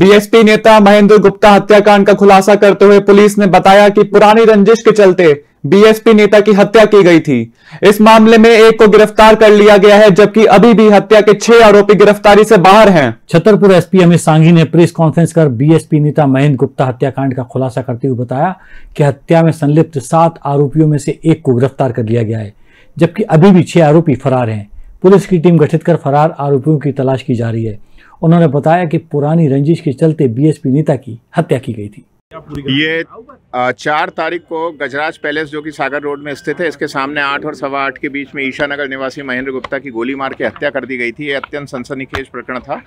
BSP नेता महेंद्र गुप्ता हत्याकांड का खुलासा करते हुए पुलिस ने बताया कि पुरानी रंजिश के चलते बीएसपी नेता की हत्या की गई थी इस मामले में एक को गिरफ्तार कर लिया गया है जबकि अभी भी हत्या के छह आरोपी गिरफ्तारी से बाहर हैं। छतरपुर एसपी अमित सांघी ने प्रेस कॉन्फ्रेंस कर बीएसपी नेता महेंद्र गुप्ता हत्याकांड का खुलासा करते हुए बताया कि हत्या में संलिप्त सात आरोपियों में से एक को गिरफ्तार कर लिया गया है जबकि अभी भी छह आरोपी फरार है पुलिस की टीम गठित कर फरार आरोपियों की तलाश की जा रही है उन्होंने बताया कि पुरानी रंजिश के चलते बीएसपी नेता की हत्या की गई थी ये चार तारीख को गजराज पैलेस जो कि सागर रोड में स्थित है इसके सामने आठ और सवा आठ के बीच में ईशानगर निवासी महेंद्र गुप्ता की गोली मार के हत्या कर दी गई थी ये अत्यंत सनसनीखेज प्रकरण था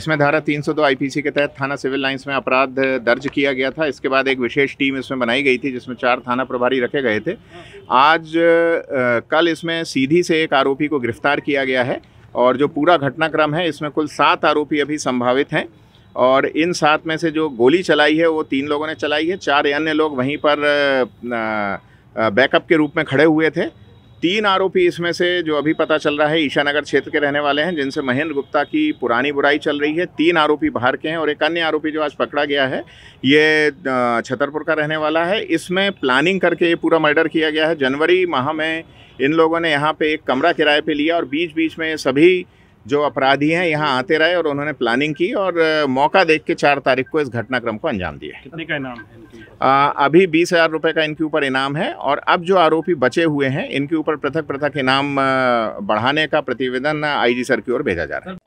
इसमें धारा 302 आईपीसी के तहत थाना सिविल लाइंस में अपराध दर्ज किया गया था इसके बाद एक विशेष टीम इसमें बनाई गई थी जिसमें चार थाना प्रभारी रखे गए थे आज कल इसमें सीधी से एक आरोपी को गिरफ्तार किया गया है और जो पूरा घटनाक्रम है इसमें कुल सात आरोपी अभी संभावित हैं और इन सात में से जो गोली चलाई है वो तीन लोगों ने चलाई है चार अन्य लोग वहीं पर बैकअप के रूप में खड़े हुए थे तीन आरोपी इसमें से जो अभी पता चल रहा है ईशानगर क्षेत्र के रहने वाले हैं जिनसे महेंद्र गुप्ता की पुरानी बुराई चल रही है तीन आरोपी बाहर के हैं और एक अन्य आरोपी जो आज पकड़ा गया है ये छतरपुर का रहने वाला है इसमें प्लानिंग करके ये पूरा मर्डर किया गया है जनवरी माह में इन लोगों ने यहाँ पे एक कमरा किराए पे लिया और बीच बीच में सभी जो अपराधी हैं यहाँ आते रहे और उन्होंने प्लानिंग की और मौका देख के चार तारीख को इस घटनाक्रम को अंजाम दिया कितने का इनाम है इनके अभी बीस हज़ार रुपये का इनके ऊपर इनाम है और अब जो आरोपी बचे हुए हैं इनके ऊपर पृथक पृथक इनाम बढ़ाने का प्रतिवेदन आईजी सर की ओर भेजा जा रहा है